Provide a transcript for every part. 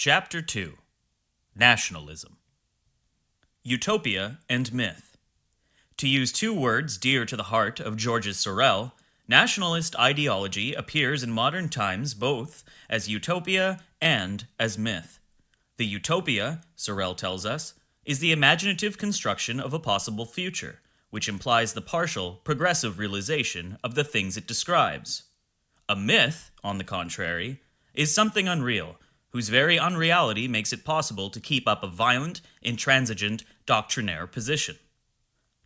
Chapter 2 Nationalism Utopia and Myth. To use two words dear to the heart of Georges Sorel, nationalist ideology appears in modern times both as utopia and as myth. The utopia, Sorel tells us, is the imaginative construction of a possible future, which implies the partial, progressive realization of the things it describes. A myth, on the contrary, is something unreal whose very unreality makes it possible to keep up a violent, intransigent, doctrinaire position.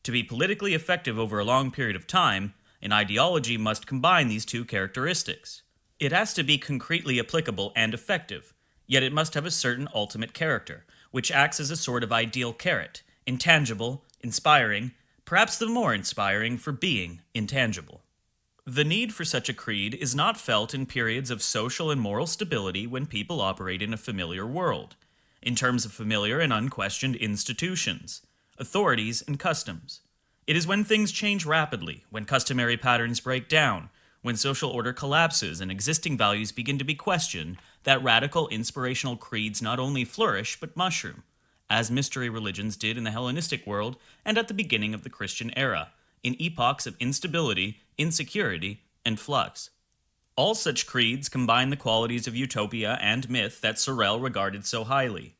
To be politically effective over a long period of time, an ideology must combine these two characteristics. It has to be concretely applicable and effective, yet it must have a certain ultimate character, which acts as a sort of ideal carrot, intangible, inspiring, perhaps the more inspiring for being intangible. The need for such a creed is not felt in periods of social and moral stability when people operate in a familiar world, in terms of familiar and unquestioned institutions, authorities, and customs. It is when things change rapidly, when customary patterns break down, when social order collapses and existing values begin to be questioned, that radical inspirational creeds not only flourish but mushroom, as mystery religions did in the Hellenistic world and at the beginning of the Christian era in epochs of instability, insecurity, and flux. All such creeds combine the qualities of utopia and myth that Sorel regarded so highly.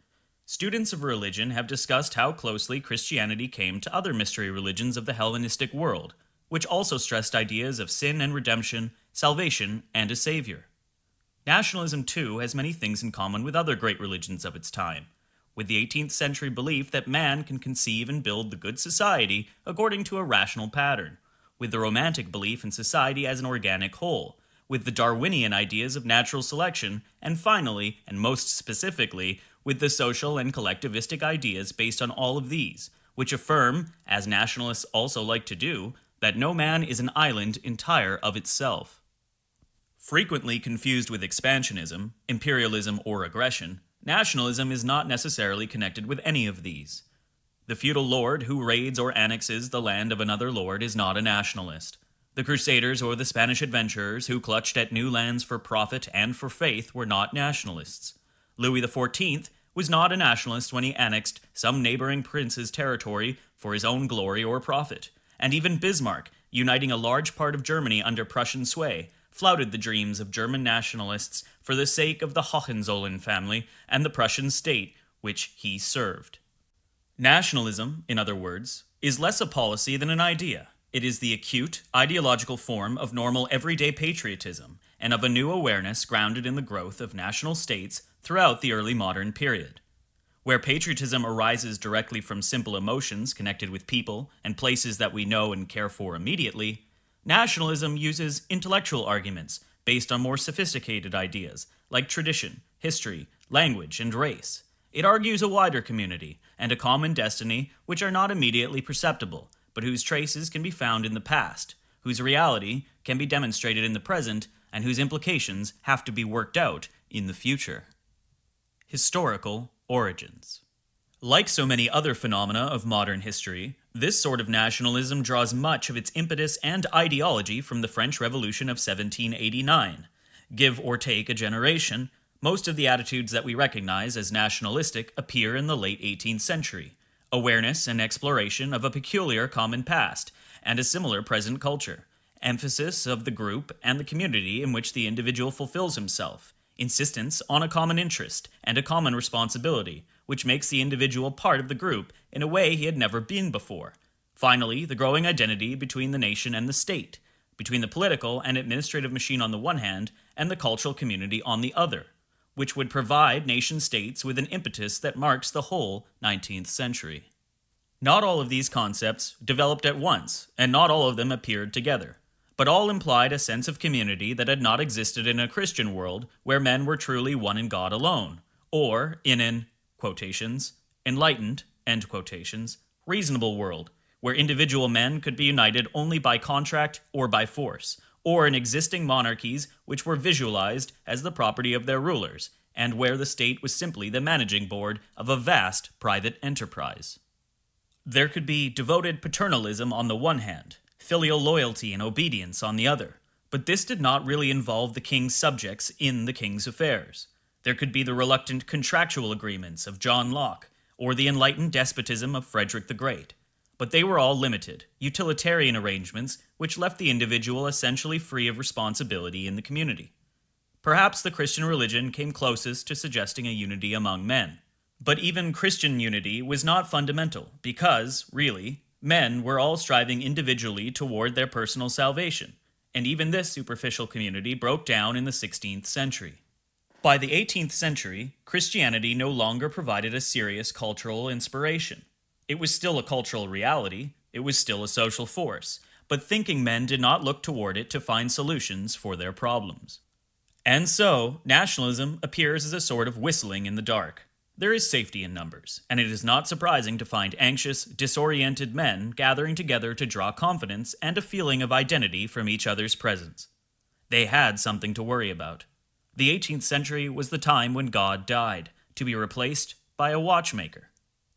Students of religion have discussed how closely Christianity came to other mystery religions of the Hellenistic world, which also stressed ideas of sin and redemption, salvation, and a savior. Nationalism, too, has many things in common with other great religions of its time, with the 18th century belief that man can conceive and build the good society according to a rational pattern, with the Romantic belief in society as an organic whole, with the Darwinian ideas of natural selection, and finally, and most specifically, with the social and collectivistic ideas based on all of these, which affirm, as nationalists also like to do, that no man is an island entire of itself. Frequently confused with expansionism, imperialism, or aggression, Nationalism is not necessarily connected with any of these. The feudal lord who raids or annexes the land of another lord is not a nationalist. The Crusaders or the Spanish adventurers who clutched at new lands for profit and for faith were not nationalists. Louis XIV was not a nationalist when he annexed some neighboring prince's territory for his own glory or profit. And even Bismarck, uniting a large part of Germany under Prussian sway, flouted the dreams of German nationalists for the sake of the Hohenzollern family and the Prussian state, which he served. Nationalism, in other words, is less a policy than an idea. It is the acute, ideological form of normal everyday patriotism and of a new awareness grounded in the growth of national states throughout the early modern period. Where patriotism arises directly from simple emotions connected with people and places that we know and care for immediately, Nationalism uses intellectual arguments based on more sophisticated ideas like tradition, history, language, and race. It argues a wider community and a common destiny which are not immediately perceptible, but whose traces can be found in the past, whose reality can be demonstrated in the present, and whose implications have to be worked out in the future. Historical Origins Like so many other phenomena of modern history, this sort of nationalism draws much of its impetus and ideology from the French Revolution of 1789. Give or take a generation, most of the attitudes that we recognize as nationalistic appear in the late 18th century awareness and exploration of a peculiar common past and a similar present culture, emphasis of the group and the community in which the individual fulfills himself, insistence on a common interest and a common responsibility, which makes the individual part of the group in a way he had never been before. Finally, the growing identity between the nation and the state, between the political and administrative machine on the one hand, and the cultural community on the other, which would provide nation states with an impetus that marks the whole 19th century. Not all of these concepts developed at once, and not all of them appeared together, but all implied a sense of community that had not existed in a Christian world where men were truly one in God alone, or in an, quotations, enlightened end quotations, reasonable world, where individual men could be united only by contract or by force, or in existing monarchies which were visualized as the property of their rulers, and where the state was simply the managing board of a vast private enterprise. There could be devoted paternalism on the one hand, filial loyalty and obedience on the other, but this did not really involve the king's subjects in the king's affairs. There could be the reluctant contractual agreements of John Locke, or the enlightened despotism of Frederick the Great. But they were all limited, utilitarian arrangements which left the individual essentially free of responsibility in the community. Perhaps the Christian religion came closest to suggesting a unity among men. But even Christian unity was not fundamental, because, really, men were all striving individually toward their personal salvation, and even this superficial community broke down in the 16th century. By the 18th century, Christianity no longer provided a serious cultural inspiration. It was still a cultural reality, it was still a social force, but thinking men did not look toward it to find solutions for their problems. And so, nationalism appears as a sort of whistling in the dark. There is safety in numbers, and it is not surprising to find anxious, disoriented men gathering together to draw confidence and a feeling of identity from each other's presence. They had something to worry about. The 18th century was the time when God died, to be replaced by a watchmaker.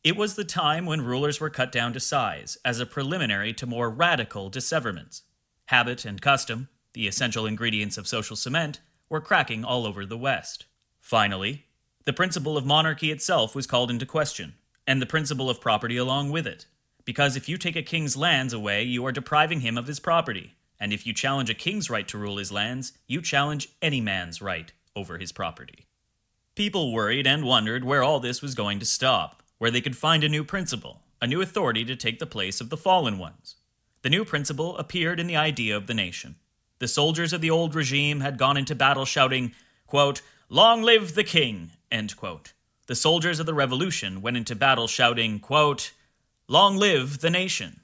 It was the time when rulers were cut down to size as a preliminary to more radical disseverments. Habit and custom, the essential ingredients of social cement, were cracking all over the West. Finally, the principle of monarchy itself was called into question, and the principle of property along with it, because if you take a king's lands away, you are depriving him of his property, and if you challenge a king's right to rule his lands, you challenge any man's right over his property. People worried and wondered where all this was going to stop, where they could find a new principle, a new authority to take the place of the fallen ones. The new principle appeared in the idea of the nation. The soldiers of the old regime had gone into battle shouting, quote, Long live the king! The soldiers of the revolution went into battle shouting, quote, Long live the nation!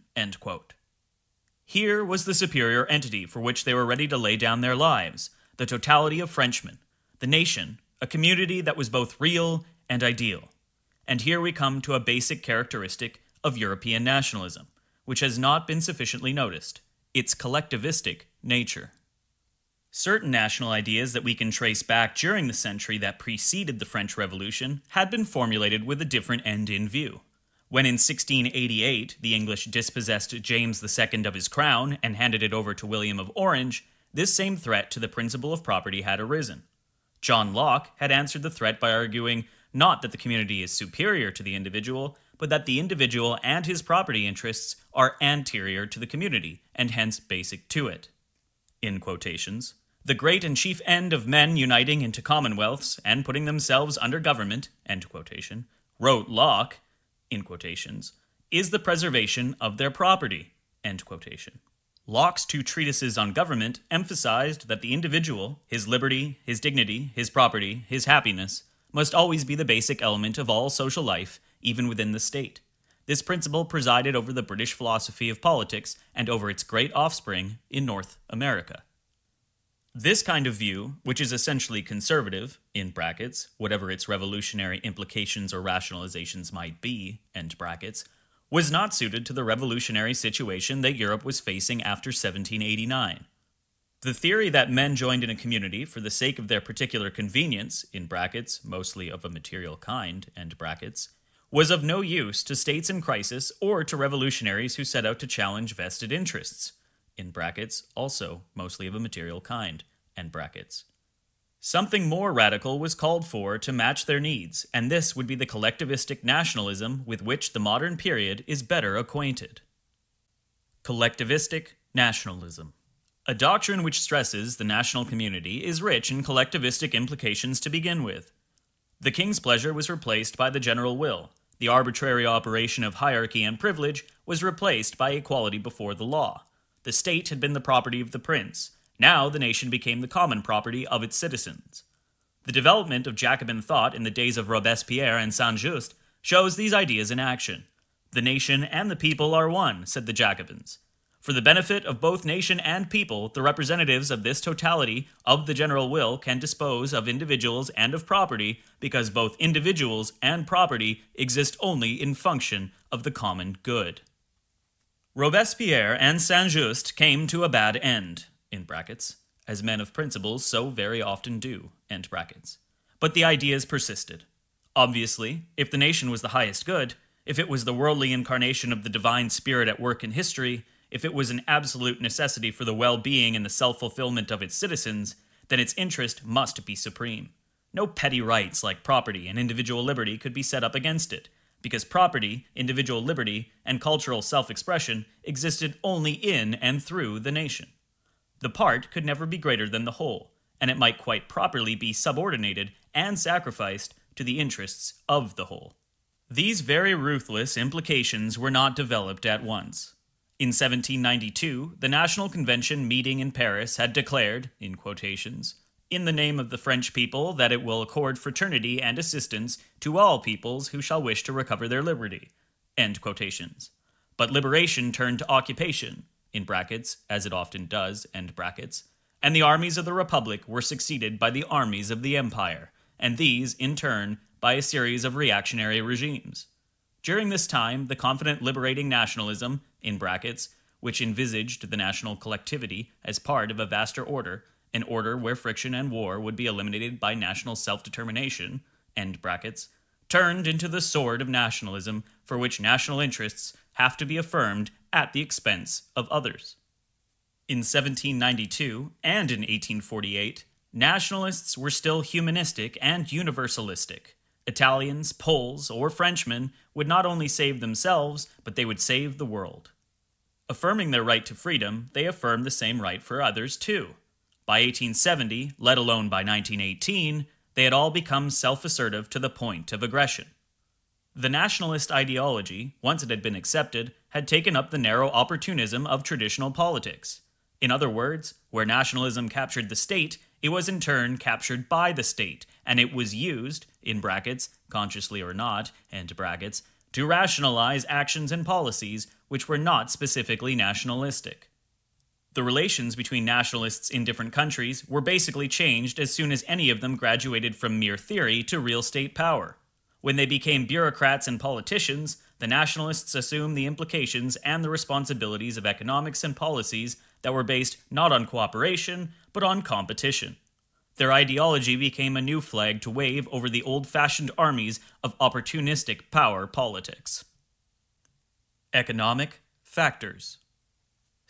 Here was the superior entity for which they were ready to lay down their lives the totality of Frenchmen, the nation, a community that was both real and ideal. And here we come to a basic characteristic of European nationalism, which has not been sufficiently noticed its collectivistic nature. Certain national ideas that we can trace back during the century that preceded the French Revolution had been formulated with a different end in view. When in 1688 the English dispossessed James II of his crown and handed it over to William of Orange, this same threat to the principle of property had arisen. John Locke had answered the threat by arguing not that the community is superior to the individual, but that the individual and his property interests are anterior to the community and hence basic to it. In quotations, the great and chief end of men uniting into commonwealths and putting themselves under government, end quotation, wrote Locke, in quotations, is the preservation of their property, end quotation. Locke's two treatises on government emphasized that the individual, his liberty, his dignity, his property, his happiness, must always be the basic element of all social life, even within the state. This principle presided over the British philosophy of politics and over its great offspring in North America. This kind of view, which is essentially conservative, in brackets, whatever its revolutionary implications or rationalizations might be, end brackets, was not suited to the revolutionary situation that Europe was facing after 1789. The theory that men joined in a community for the sake of their particular convenience, in brackets, mostly of a material kind, end brackets, was of no use to states in crisis or to revolutionaries who set out to challenge vested interests in brackets, also mostly of a material kind, end brackets. Something more radical was called for to match their needs, and this would be the collectivistic nationalism with which the modern period is better acquainted. Collectivistic Nationalism A doctrine which stresses the national community is rich in collectivistic implications to begin with. The king's pleasure was replaced by the general will, the arbitrary operation of hierarchy and privilege was replaced by equality before the law, the state had been the property of the prince. Now the nation became the common property of its citizens. The development of Jacobin thought in the days of Robespierre and Saint Just shows these ideas in action. The nation and the people are one, said the Jacobins. For the benefit of both nation and people, the representatives of this totality of the general will can dispose of individuals and of property, because both individuals and property exist only in function of the common good. Robespierre and Saint Just came to a bad end, in brackets, as men of principles so very often do, end brackets. But the ideas persisted. Obviously, if the nation was the highest good, if it was the worldly incarnation of the divine spirit at work in history, if it was an absolute necessity for the well being and the self fulfillment of its citizens, then its interest must be supreme. No petty rights like property and individual liberty could be set up against it because property, individual liberty, and cultural self expression existed only in and through the nation. The part could never be greater than the whole, and it might quite properly be subordinated and sacrificed to the interests of the whole. These very ruthless implications were not developed at once. In 1792, the National Convention meeting in Paris had declared, in quotations, in the name of the French people that it will accord fraternity and assistance to all peoples who shall wish to recover their liberty. End quotations. But liberation turned to occupation, in brackets, as it often does, end brackets, and the armies of the Republic were succeeded by the armies of the Empire, and these, in turn, by a series of reactionary regimes. During this time, the confident liberating nationalism, in brackets, which envisaged the national collectivity as part of a vaster order, an order where friction and war would be eliminated by national self determination, end brackets, turned into the sword of nationalism for which national interests have to be affirmed at the expense of others. In 1792 and in 1848, nationalists were still humanistic and universalistic. Italians, Poles, or Frenchmen would not only save themselves, but they would save the world. Affirming their right to freedom, they affirmed the same right for others, too. By 1870, let alone by 1918, they had all become self assertive to the point of aggression. The nationalist ideology, once it had been accepted, had taken up the narrow opportunism of traditional politics. In other words, where nationalism captured the state, it was in turn captured by the state, and it was used, in brackets, consciously or not, end brackets, to rationalize actions and policies which were not specifically nationalistic. The relations between nationalists in different countries were basically changed as soon as any of them graduated from mere theory to real state power. When they became bureaucrats and politicians, the nationalists assumed the implications and the responsibilities of economics and policies that were based not on cooperation, but on competition. Their ideology became a new flag to wave over the old fashioned armies of opportunistic power politics. Economic Factors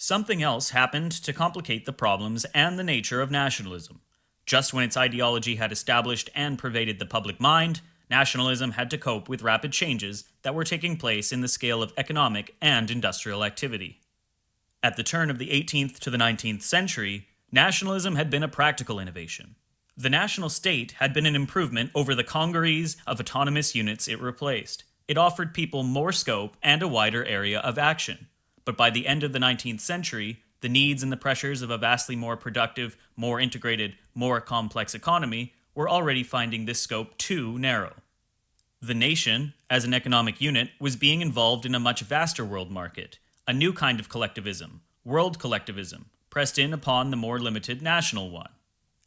Something else happened to complicate the problems and the nature of nationalism. Just when its ideology had established and pervaded the public mind, nationalism had to cope with rapid changes that were taking place in the scale of economic and industrial activity. At the turn of the 18th to the 19th century, nationalism had been a practical innovation. The national state had been an improvement over the congeries of autonomous units it replaced. It offered people more scope and a wider area of action. But by the end of the 19th century, the needs and the pressures of a vastly more productive, more integrated, more complex economy were already finding this scope too narrow. The nation, as an economic unit, was being involved in a much vaster world market, a new kind of collectivism, world collectivism, pressed in upon the more limited national one.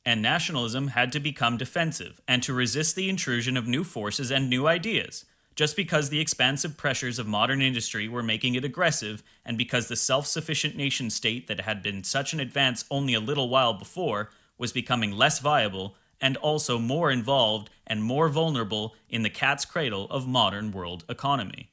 And nationalism had to become defensive and to resist the intrusion of new forces and new ideas, just because the expansive pressures of modern industry were making it aggressive, and because the self sufficient nation state that had been such an advance only a little while before was becoming less viable and also more involved and more vulnerable in the cat's cradle of modern world economy.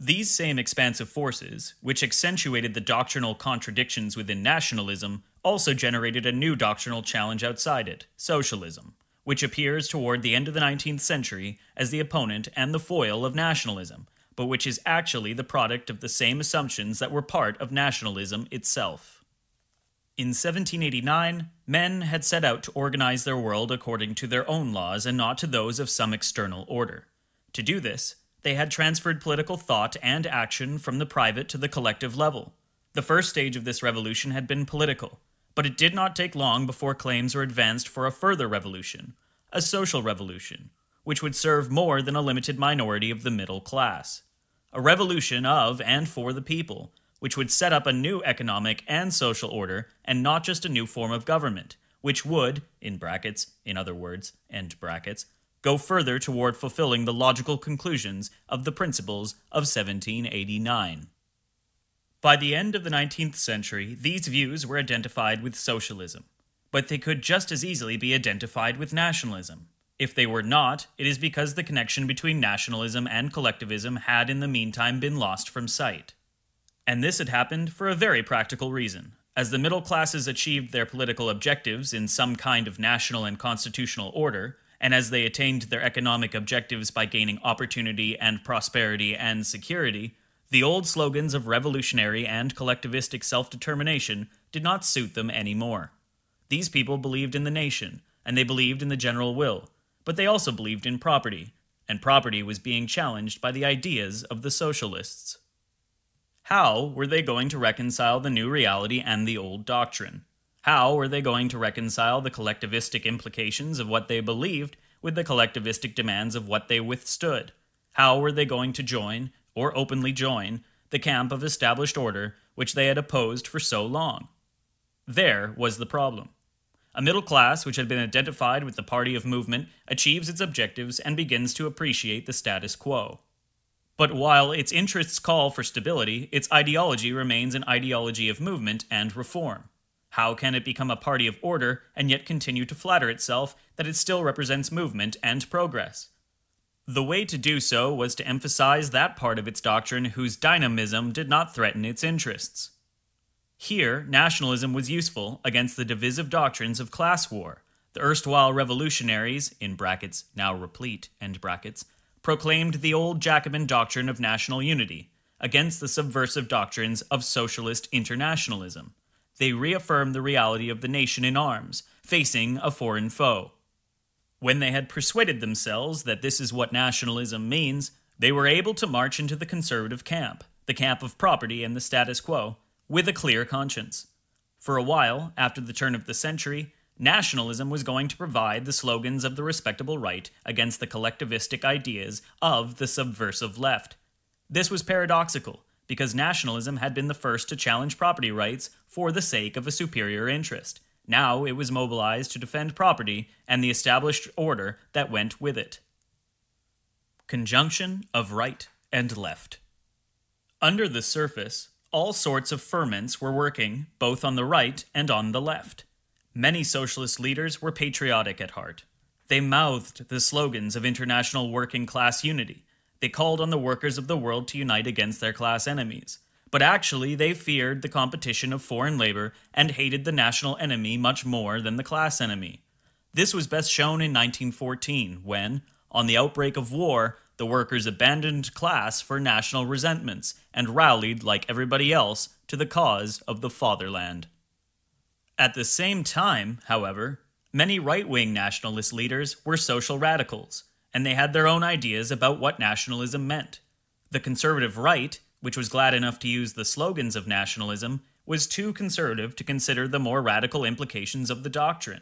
These same expansive forces, which accentuated the doctrinal contradictions within nationalism, also generated a new doctrinal challenge outside it socialism which appears toward the end of the 19th century as the opponent and the foil of nationalism, but which is actually the product of the same assumptions that were part of nationalism itself. In 1789, men had set out to organize their world according to their own laws and not to those of some external order. To do this, they had transferred political thought and action from the private to the collective level. The first stage of this revolution had been political, but it did not take long before claims were advanced for a further revolution, a social revolution, which would serve more than a limited minority of the middle class. A revolution of and for the people, which would set up a new economic and social order and not just a new form of government, which would, in brackets, in other words, end brackets, go further toward fulfilling the logical conclusions of the principles of 1789. By the end of the 19th century, these views were identified with socialism, but they could just as easily be identified with nationalism. If they were not, it is because the connection between nationalism and collectivism had in the meantime been lost from sight. And this had happened for a very practical reason. As the middle classes achieved their political objectives in some kind of national and constitutional order, and as they attained their economic objectives by gaining opportunity and prosperity and security, the old slogans of revolutionary and collectivistic self determination did not suit them any more. These people believed in the nation, and they believed in the general will, but they also believed in property, and property was being challenged by the ideas of the socialists. How were they going to reconcile the new reality and the old doctrine? How were they going to reconcile the collectivistic implications of what they believed with the collectivistic demands of what they withstood? How were they going to join or openly join, the camp of established order which they had opposed for so long. There was the problem. A middle class which had been identified with the party of movement achieves its objectives and begins to appreciate the status quo. But while its interests call for stability, its ideology remains an ideology of movement and reform. How can it become a party of order and yet continue to flatter itself that it still represents movement and progress? The way to do so was to emphasize that part of its doctrine whose dynamism did not threaten its interests. Here, nationalism was useful against the divisive doctrines of class war. The erstwhile revolutionaries, in brackets now replete, end brackets, proclaimed the old Jacobin doctrine of national unity against the subversive doctrines of socialist internationalism. They reaffirmed the reality of the nation in arms, facing a foreign foe when they had persuaded themselves that this is what nationalism means, they were able to march into the conservative camp, the camp of property and the status quo, with a clear conscience. For a while, after the turn of the century, nationalism was going to provide the slogans of the respectable right against the collectivistic ideas of the subversive left. This was paradoxical, because nationalism had been the first to challenge property rights for the sake of a superior interest. Now it was mobilized to defend property and the established order that went with it. Conjunction of right and left. Under the surface, all sorts of ferments were working both on the right and on the left. Many socialist leaders were patriotic at heart. They mouthed the slogans of international working class unity. They called on the workers of the world to unite against their class enemies but actually they feared the competition of foreign labor and hated the national enemy much more than the class enemy. This was best shown in 1914 when, on the outbreak of war, the workers abandoned class for national resentments and rallied, like everybody else, to the cause of the fatherland. At the same time, however, many right wing nationalist leaders were social radicals, and they had their own ideas about what nationalism meant. The conservative right, which was glad enough to use the slogans of nationalism, was too conservative to consider the more radical implications of the doctrine.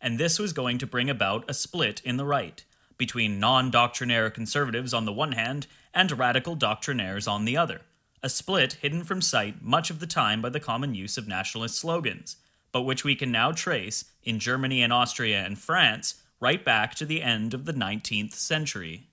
And this was going to bring about a split in the right, between non doctrinaire conservatives on the one hand and radical doctrinaires on the other, a split hidden from sight much of the time by the common use of nationalist slogans, but which we can now trace in Germany and Austria and France right back to the end of the 19th century.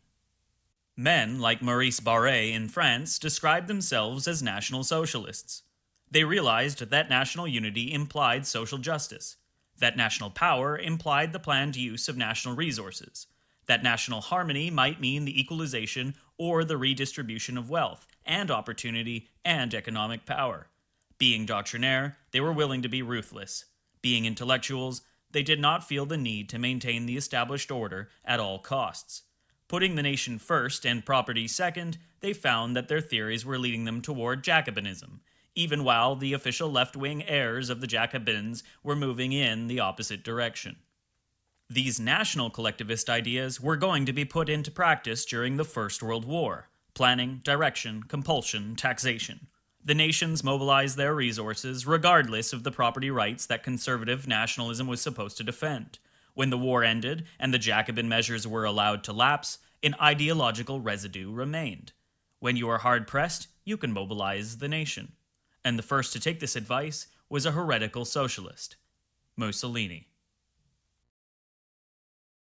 Men like Maurice Barre in France described themselves as National Socialists. They realized that national unity implied social justice, that national power implied the planned use of national resources, that national harmony might mean the equalization or the redistribution of wealth and opportunity and economic power. Being doctrinaire, they were willing to be ruthless. Being intellectuals, they did not feel the need to maintain the established order at all costs. Putting the nation first and property second, they found that their theories were leading them toward Jacobinism, even while the official left wing heirs of the Jacobins were moving in the opposite direction. These national collectivist ideas were going to be put into practice during the First World War planning, direction, compulsion, taxation. The nations mobilized their resources regardless of the property rights that conservative nationalism was supposed to defend. When the war ended and the Jacobin measures were allowed to lapse, an ideological residue remained. When you are hard pressed, you can mobilize the nation. And the first to take this advice was a heretical socialist, Mussolini.